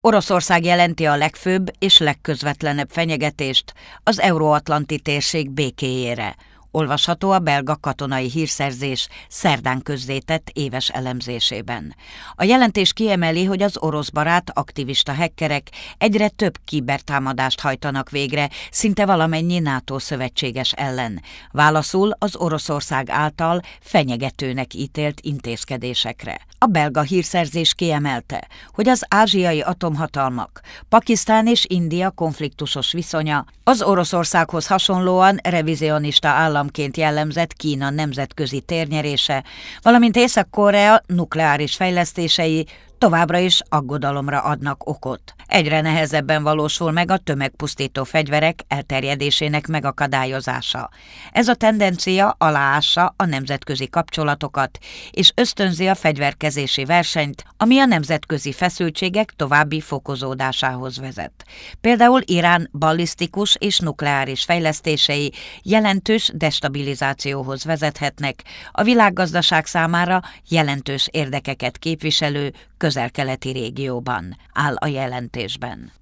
Oroszország jelenti a legfőbb és legközvetlenebb fenyegetést az euróatlanti térség békéjére, olvasható a belga katonai hírszerzés szerdán közzétett éves elemzésében. A jelentés kiemeli, hogy az orosz barát aktivista hekkerek egyre több kibertámadást hajtanak végre, szinte valamennyi NATO szövetséges ellen. Válaszul az Oroszország által fenyegetőnek ítélt intézkedésekre. A belga hírszerzés kiemelte, hogy az ázsiai atomhatalmak, Pakisztán és India konfliktusos viszonya az Oroszországhoz hasonlóan revizionista állam államként jellemzett Kína nemzetközi térnyerése, valamint Észak-Korea nukleáris fejlesztései továbbra is aggodalomra adnak okot egyre nehezebben valósul meg a tömegpusztító fegyverek elterjedésének megakadályozása. Ez a tendencia aláássa a nemzetközi kapcsolatokat, és ösztönzi a fegyverkezési versenyt, ami a nemzetközi feszültségek további fokozódásához vezet. Például Irán ballisztikus és nukleáris fejlesztései jelentős destabilizációhoz vezethetnek, a világgazdaság számára jelentős érdekeket képviselő közel-keleti régióban áll a jelentés döntésben.